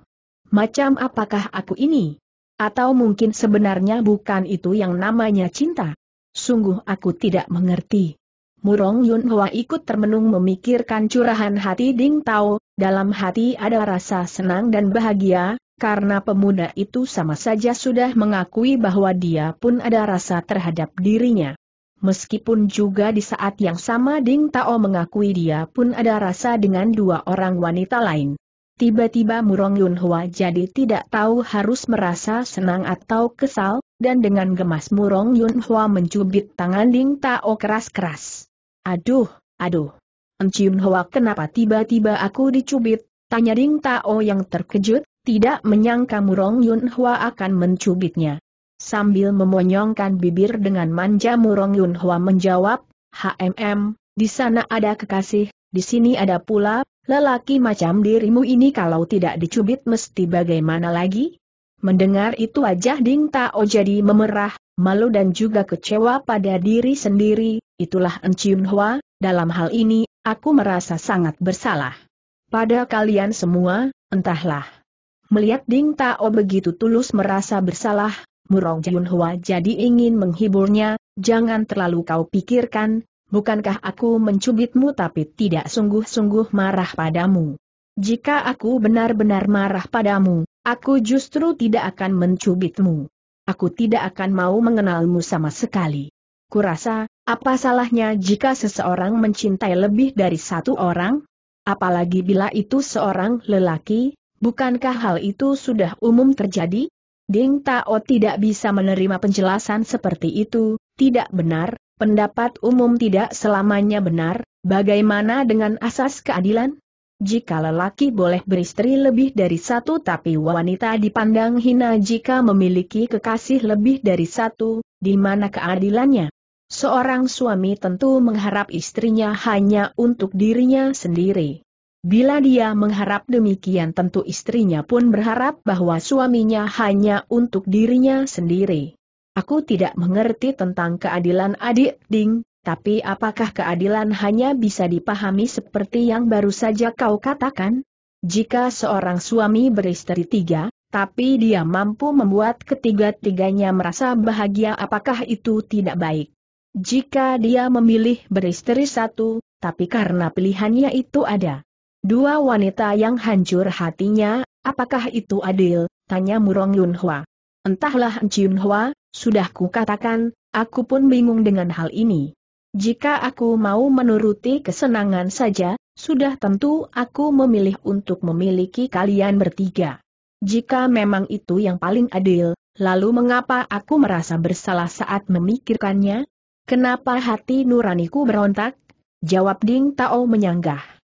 Macam apakah aku ini? Atau mungkin sebenarnya bukan itu yang namanya cinta? Sungguh aku tidak mengerti. Murong Yun Hwa ikut termenung memikirkan curahan hati Ding Tao, dalam hati ada rasa senang dan bahagia, karena pemuda itu sama saja sudah mengakui bahwa dia pun ada rasa terhadap dirinya. Meskipun juga di saat yang sama Ding Tao mengakui dia pun ada rasa dengan dua orang wanita lain. Tiba-tiba Murong Yun Hua jadi tidak tahu harus merasa senang atau kesal, dan dengan gemas Murong Yun Hua mencubit tangan Ding Tao keras-keras. Aduh, aduh. Enciun Hua kenapa tiba-tiba aku dicubit, tanya Ding Tao yang terkejut, tidak menyangka Murong Yun Hua akan mencubitnya. Sambil memonyongkan bibir dengan manja Murong Yun Hwa menjawab, HMM, di sana ada kekasih, di sini ada pula, lelaki macam dirimu ini kalau tidak dicubit mesti bagaimana lagi? Mendengar itu wajah Ding Tao jadi memerah, malu dan juga kecewa pada diri sendiri, itulah Enciun Hua, dalam hal ini, aku merasa sangat bersalah. Pada kalian semua, entahlah. Melihat Ding Tao begitu tulus merasa bersalah, Murong Junhua jadi ingin menghiburnya, jangan terlalu kau pikirkan, bukankah aku mencubitmu tapi tidak sungguh-sungguh marah padamu. Jika aku benar-benar marah padamu, aku justru tidak akan mencubitmu. Aku tidak akan mau mengenalmu sama sekali. Kurasa, apa salahnya jika seseorang mencintai lebih dari satu orang? Apalagi bila itu seorang lelaki, bukankah hal itu sudah umum terjadi? Ding Tao tidak bisa menerima penjelasan seperti itu, tidak benar, pendapat umum tidak selamanya benar, bagaimana dengan asas keadilan? Jika lelaki boleh beristri lebih dari satu tapi wanita dipandang hina jika memiliki kekasih lebih dari satu, di mana keadilannya? Seorang suami tentu mengharap istrinya hanya untuk dirinya sendiri. Bila dia mengharap demikian tentu istrinya pun berharap bahwa suaminya hanya untuk dirinya sendiri. Aku tidak mengerti tentang keadilan adik Ding, tapi apakah keadilan hanya bisa dipahami seperti yang baru saja kau katakan? Jika seorang suami beristri tiga, tapi dia mampu membuat ketiga-tiganya merasa bahagia apakah itu tidak baik? Jika dia memilih beristri satu, tapi karena pilihannya itu ada Dua wanita yang hancur hatinya, apakah itu adil? Tanya Murong Yunhua. Entahlah Yun Hwa, sudah kukatakan, aku pun bingung dengan hal ini. Jika aku mau menuruti kesenangan saja, sudah tentu aku memilih untuk memiliki kalian bertiga. Jika memang itu yang paling adil, lalu mengapa aku merasa bersalah saat memikirkannya? Kenapa hati nuraniku berontak? Jawab Ding Tao menyanggah.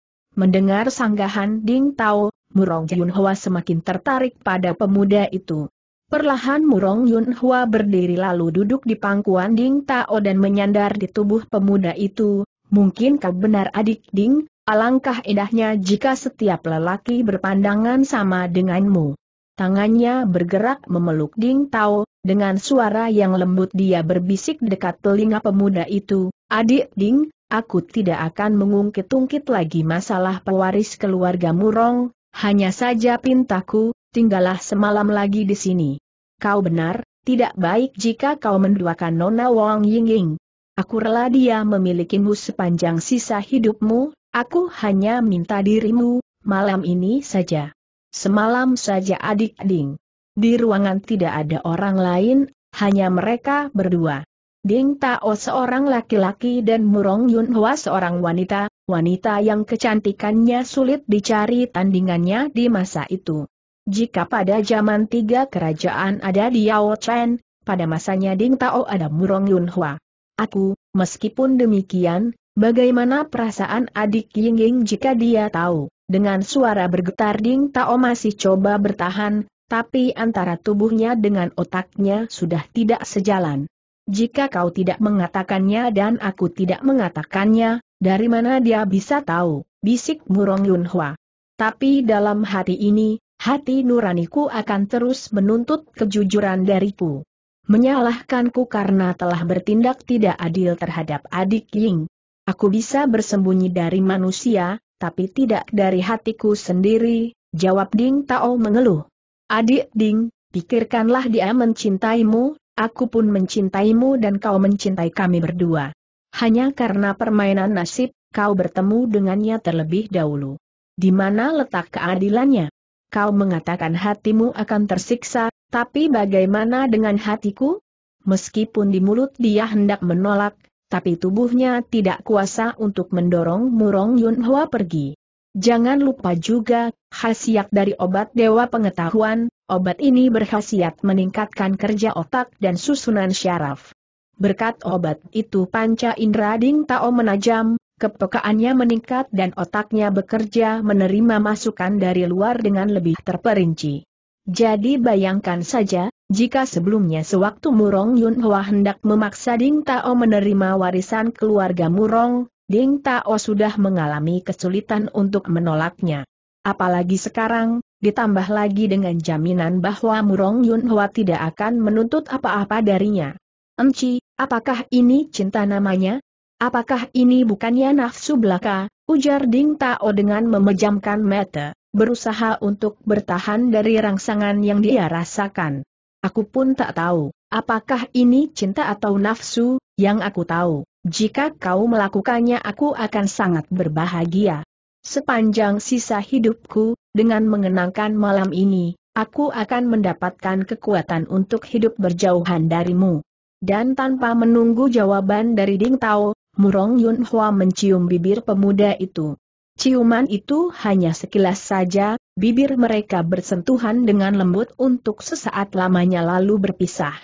Mendengar sanggahan Ding Tao, Murong Yunhua semakin tertarik pada pemuda itu. Perlahan Murong Yunhua berdiri lalu duduk di pangkuan Ding Tao dan menyandar di tubuh pemuda itu, mungkin kau benar adik Ding, alangkah indahnya jika setiap lelaki berpandangan sama denganmu. Tangannya bergerak memeluk Ding Tao, dengan suara yang lembut dia berbisik dekat telinga pemuda itu, adik Ding, aku tidak akan mengungkit-ungkit lagi masalah pewaris keluarga Murong, hanya saja pintaku, tinggallah semalam lagi di sini. Kau benar, tidak baik jika kau menduakan Nona Wang Yingying. Aku rela dia memilikimu sepanjang sisa hidupmu, aku hanya minta dirimu, malam ini saja. Semalam saja adik-adik. Di ruangan tidak ada orang lain, hanya mereka berdua. Ding Tao seorang laki-laki dan Murong Yun Hua seorang wanita, wanita yang kecantikannya sulit dicari tandingannya di masa itu. Jika pada zaman tiga kerajaan ada di Yao Chen, pada masanya Ding Tao ada Murong Yun Hua. Aku, meskipun demikian, bagaimana perasaan adik Ying Ying jika dia tahu? Dengan suara bergetar Ding Tao masih coba bertahan, tapi antara tubuhnya dengan otaknya sudah tidak sejalan. Jika kau tidak mengatakannya dan aku tidak mengatakannya, dari mana dia bisa tahu, bisik Murong Yunhua. Tapi dalam hati ini, hati nuraniku akan terus menuntut kejujuran dariku. Menyalahkanku karena telah bertindak tidak adil terhadap adik Ying. Aku bisa bersembunyi dari manusia, tapi tidak dari hatiku sendiri, jawab Ding Tao mengeluh. Adik Ding, pikirkanlah dia mencintaimu Aku pun mencintaimu dan kau mencintai kami berdua. Hanya karena permainan nasib, kau bertemu dengannya terlebih dahulu. Di mana letak keadilannya? Kau mengatakan hatimu akan tersiksa, tapi bagaimana dengan hatiku? Meskipun di mulut dia hendak menolak, tapi tubuhnya tidak kuasa untuk mendorong Murong Yunhua pergi. Jangan lupa juga, khasiat dari obat dewa pengetahuan, Obat ini berkhasiat meningkatkan kerja otak dan susunan syaraf. Berkat obat itu panca indera Ding Tao menajam, kepekaannya meningkat dan otaknya bekerja menerima masukan dari luar dengan lebih terperinci. Jadi bayangkan saja, jika sebelumnya sewaktu Murong Yun Hua hendak memaksa Ding Tao menerima warisan keluarga Murong, Ding Tao sudah mengalami kesulitan untuk menolaknya. Apalagi sekarang, ditambah lagi dengan jaminan bahwa Murong Yun Hwa tidak akan menuntut apa-apa darinya. Enci, apakah ini cinta namanya? Apakah ini bukannya nafsu belaka, ujar Ding Tao dengan memejamkan mata, berusaha untuk bertahan dari rangsangan yang dia rasakan. Aku pun tak tahu, apakah ini cinta atau nafsu, yang aku tahu, jika kau melakukannya aku akan sangat berbahagia. Sepanjang sisa hidupku, dengan mengenangkan malam ini, aku akan mendapatkan kekuatan untuk hidup berjauhan darimu. Dan tanpa menunggu jawaban dari Ding Tao, Murong Yun Hua mencium bibir pemuda itu. Ciuman itu hanya sekilas saja, bibir mereka bersentuhan dengan lembut untuk sesaat lamanya lalu berpisah.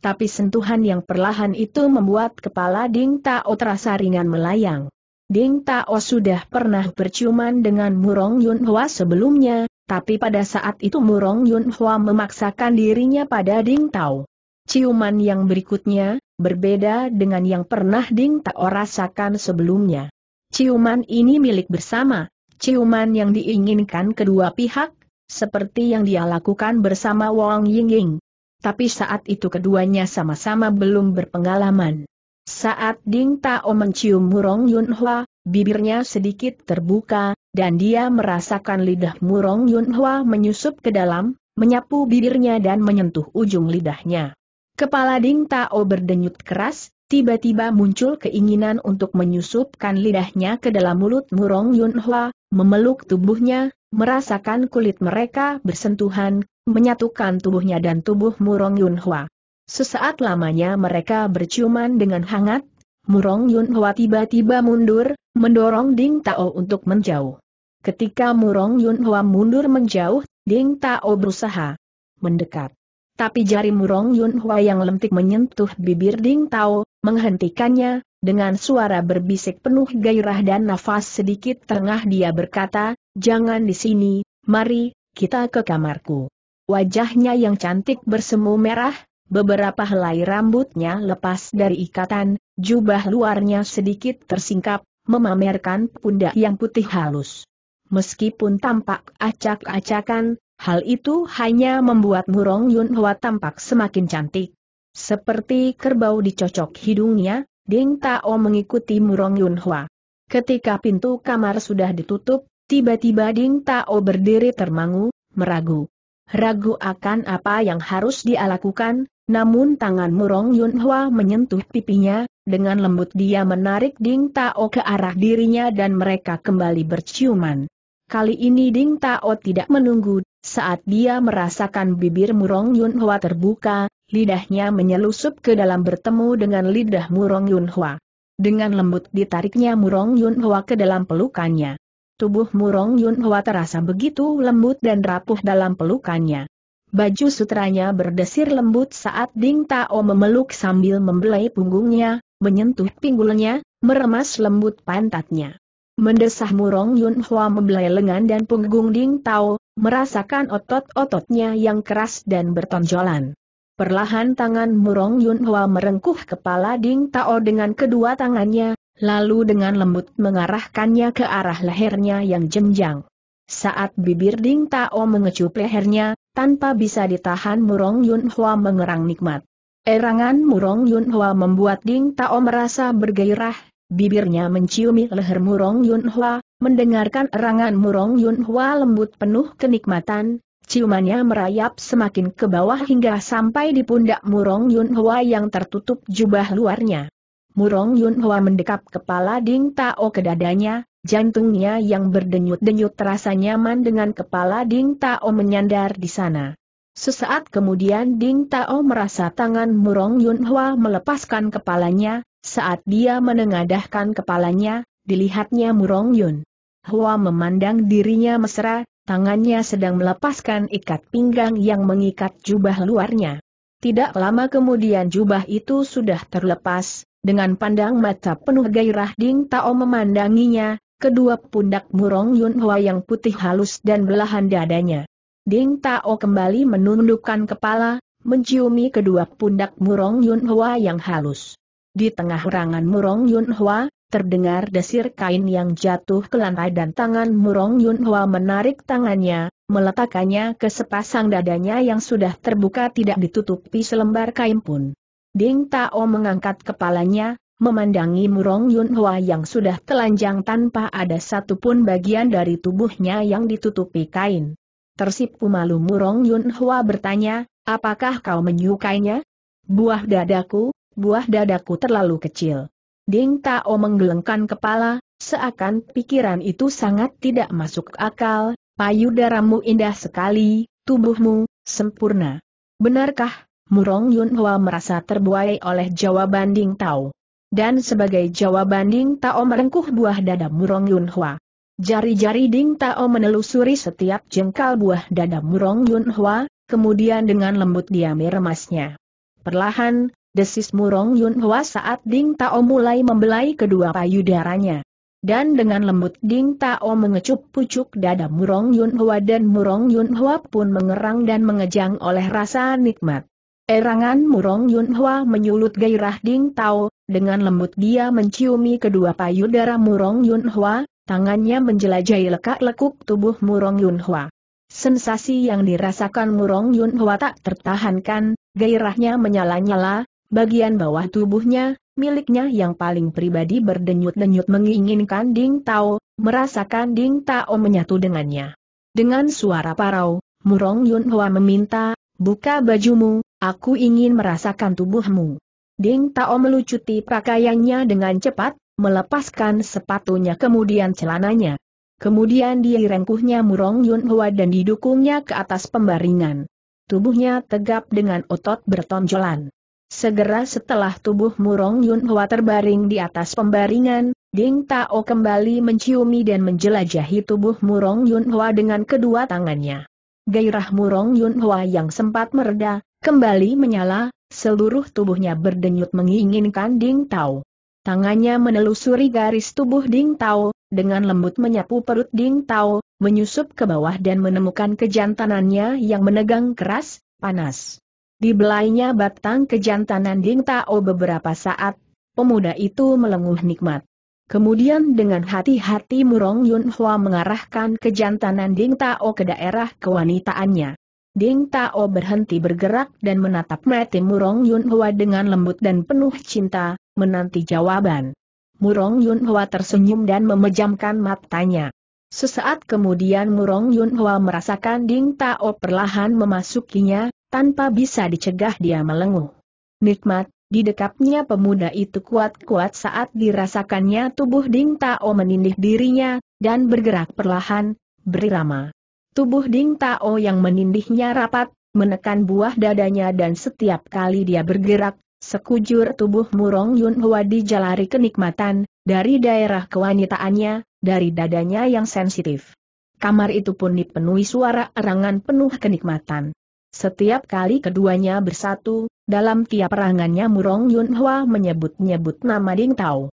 Tapi sentuhan yang perlahan itu membuat kepala Ding Tao terasa ringan melayang. Ding Tao sudah pernah berciuman dengan Murong Yun Hwa sebelumnya, tapi pada saat itu Murong Yun Hwa memaksakan dirinya pada Ding Tao. Ciuman yang berikutnya, berbeda dengan yang pernah Ding Tao rasakan sebelumnya. Ciuman ini milik bersama, ciuman yang diinginkan kedua pihak, seperti yang dia lakukan bersama Wang Yingying. Tapi saat itu keduanya sama-sama belum berpengalaman. Saat Ding Tao mencium Murong Yunhua, bibirnya sedikit terbuka, dan dia merasakan lidah Murong Yunhua menyusup ke dalam, menyapu bibirnya dan menyentuh ujung lidahnya. Kepala Ding Tao berdenyut keras, tiba-tiba muncul keinginan untuk menyusupkan lidahnya ke dalam mulut Murong Yunhua, memeluk tubuhnya, merasakan kulit mereka bersentuhan, menyatukan tubuhnya dan tubuh Murong Yunhua. Sesaat lamanya mereka berciuman dengan hangat, Murong Yun Hwa tiba-tiba mundur, mendorong Ding Tao untuk menjauh. Ketika Murong Yun Hwa mundur menjauh, Ding Tao berusaha mendekat. Tapi jari Murong Yun Hwa yang lentik menyentuh bibir Ding Tao, menghentikannya, dengan suara berbisik penuh gairah dan nafas sedikit tengah dia berkata, jangan di sini, mari, kita ke kamarku. Wajahnya yang cantik bersemu merah, Beberapa helai rambutnya lepas dari ikatan, jubah luarnya sedikit tersingkap, memamerkan pundak yang putih halus. Meskipun tampak acak-acakan, hal itu hanya membuat Murong Yun Hwa tampak semakin cantik. Seperti kerbau dicocok hidungnya, Ding Tao mengikuti Murong Yun Hwa. Ketika pintu kamar sudah ditutup, tiba-tiba Ding Tao berdiri termangu, meragu. Ragu akan apa yang harus dia lakukan, namun tangan Murong Yun Hwa menyentuh pipinya, dengan lembut dia menarik Ding Tao ke arah dirinya dan mereka kembali berciuman. Kali ini Ding Tao tidak menunggu, saat dia merasakan bibir Murong Yun Hwa terbuka, lidahnya menyelusup ke dalam bertemu dengan lidah Murong Yun Hwa. Dengan lembut ditariknya Murong Yun Hwa ke dalam pelukannya. Tubuh Murong Yun Hwa terasa begitu lembut dan rapuh dalam pelukannya. Baju sutranya berdesir lembut saat Ding Tao memeluk sambil membelai punggungnya, menyentuh pinggulnya, meremas lembut pantatnya. Mendesah murong Yun Hua membelai lengan dan punggung Ding Tao, merasakan otot-ototnya yang keras dan bertonjolan. Perlahan tangan murong Yun Hua merengkuh kepala Ding Tao dengan kedua tangannya, lalu dengan lembut mengarahkannya ke arah lehernya yang jenjang. Saat bibir Ding Tao mengecup lehernya, tanpa bisa ditahan Murong Yun Hua mengerang nikmat. Erangan Murong Yun Hua membuat Ding Tao merasa bergairah, bibirnya menciumi leher Murong Yun Hua, mendengarkan erangan Murong Yun Hua lembut penuh kenikmatan, ciumannya merayap semakin ke bawah hingga sampai di pundak Murong Yun Hua yang tertutup jubah luarnya. Murong Yun Hua mendekap kepala Ding Tao ke dadanya, jantungnya yang berdenyut-denyut terasa nyaman dengan kepala Ding Tao menyandar di sana. Sesaat kemudian Ding Tao merasa tangan Murong Yun Hwa melepaskan kepalanya, saat dia menengadahkan kepalanya, dilihatnya Murong Yun. Hwa memandang dirinya mesra, tangannya sedang melepaskan ikat pinggang yang mengikat jubah luarnya. Tidak lama kemudian jubah itu sudah terlepas, dengan pandang mata penuh gairah Ding Tao memandanginya, kedua pundak murong Yun Hua yang putih halus dan belahan dadanya. Ding Tao kembali menundukkan kepala, menciumi kedua pundak murong Yun Hua yang halus. Di tengah rangan murong Yun Hua, terdengar desir kain yang jatuh ke lantai dan tangan murong Yun Hua menarik tangannya, meletakkannya ke sepasang dadanya yang sudah terbuka tidak ditutupi selembar kain pun. Ding Tao mengangkat kepalanya, Memandangi Murong Yun Hua yang sudah telanjang tanpa ada satupun bagian dari tubuhnya yang ditutupi kain. Tersipu malu Murong Yun Hua bertanya, apakah kau menyukainya? Buah dadaku, buah dadaku terlalu kecil. Ding Tao menggelengkan kepala, seakan pikiran itu sangat tidak masuk akal, payudaramu indah sekali, tubuhmu, sempurna. Benarkah, Murong Yun Hua merasa terbuai oleh jawaban Ding Tao? Dan sebagai jawaban Ding Tao merengkuh buah dada Murong Yun Hua. Jari-jari Ding Tao menelusuri setiap jengkal buah dada Murong Yun Hua, kemudian dengan lembut dia meremasnya. Perlahan, desis Murong Yun Hua saat Ding Tao mulai membelai kedua payudaranya. Dan dengan lembut Ding Tao mengecup pucuk dada Murong Yun Hua dan Murong Yun Hua pun mengerang dan mengejang oleh rasa nikmat. Erangan Murong Yun Hua menyulut gairah Ding Tao dengan lembut dia menciumi kedua payudara Murong Yunhua, tangannya menjelajahi lekak-lekuk tubuh Murong Yunhua. Sensasi yang dirasakan Murong Yunhua tak tertahankan, gairahnya menyala-nyala, bagian bawah tubuhnya, miliknya yang paling pribadi berdenyut-denyut menginginkan Ding Tao, merasakan Ding Tao menyatu dengannya. Dengan suara parau, Murong Yunhua meminta, buka bajumu, aku ingin merasakan tubuhmu. Ding Tao melucuti pakaiannya dengan cepat, melepaskan sepatunya kemudian celananya. Kemudian direngkuhnya Murong Yun Hua dan didukungnya ke atas pembaringan. Tubuhnya tegap dengan otot bertonjolan. Segera setelah tubuh Murong Yun Hua terbaring di atas pembaringan, Ding Tao kembali menciumi dan menjelajahi tubuh Murong Yun Hua dengan kedua tangannya. Gairah Murong Yun Hua yang sempat mereda, Kembali menyala, seluruh tubuhnya berdenyut menginginkan Ding Tao. Tangannya menelusuri garis tubuh Ding Tao, dengan lembut menyapu perut Ding Tao, menyusup ke bawah dan menemukan kejantanannya yang menegang keras, panas. Dibelainya batang kejantanan Ding Tao beberapa saat, pemuda itu melenguh nikmat. Kemudian dengan hati-hati Murong Yun Hua mengarahkan kejantanan Ding Tao ke daerah kewanitaannya. Ding Tao berhenti bergerak dan menatap mati Murong Yun Hwa dengan lembut dan penuh cinta, menanti jawaban. Murong Yun Hwa tersenyum dan memejamkan matanya. Sesaat kemudian Murong Yun Hwa merasakan Ding Tao perlahan memasukinya, tanpa bisa dicegah dia melenguh. Nikmat, di dekapnya pemuda itu kuat-kuat saat dirasakannya tubuh Ding Tao menindih dirinya, dan bergerak perlahan, berirama. Tubuh Ding Tao yang menindihnya rapat, menekan buah dadanya dan setiap kali dia bergerak, sekujur tubuh Murong Yun Hua dijalari kenikmatan, dari daerah kewanitaannya, dari dadanya yang sensitif. Kamar itu pun dipenuhi suara erangan penuh kenikmatan. Setiap kali keduanya bersatu, dalam tiap perangannya Murong Yun Hua menyebut-nyebut nama Ding Tao.